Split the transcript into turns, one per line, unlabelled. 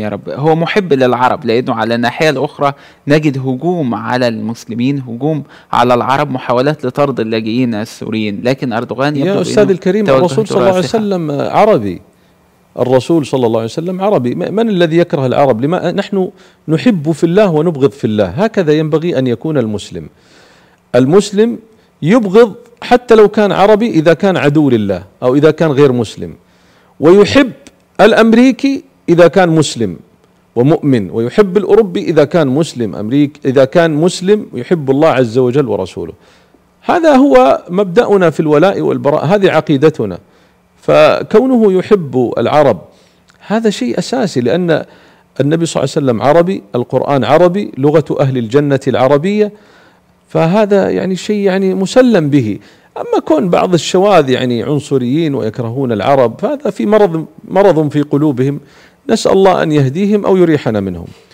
يا رب هو محب للعرب لأنه على الناحية الأخرى نجد هجوم على المسلمين هجوم على العرب محاولات لطرد اللاجئين السوريين لكن أردوغان يا أستاذ الكريم الرسول صلى الله عليه
وسلم عربي الرسول صلى الله عليه وسلم عربي من الذي يكره العرب لما نحن نحب في الله ونبغض في الله هكذا ينبغي أن يكون المسلم المسلم يبغض حتى لو كان عربي إذا كان عدو لله أو إذا كان غير مسلم ويحب الأمريكي اذا كان مسلم ومؤمن ويحب الاوروبي اذا كان مسلم امريك اذا كان مسلم يحب الله عز وجل ورسوله هذا هو مبدأنا في الولاء والبراء هذه عقيدتنا فكونه يحب العرب هذا شيء اساسي لان النبي صلى الله عليه وسلم عربي القرآن عربي لغة أهل الجنة العربية فهذا يعني شيء يعني مسلم به أما كون بعض الشواذ يعني عنصريين ويكرهون العرب فهذا في مرض مرض في قلوبهم نسأل الله أن يهديهم أو يريحنا منهم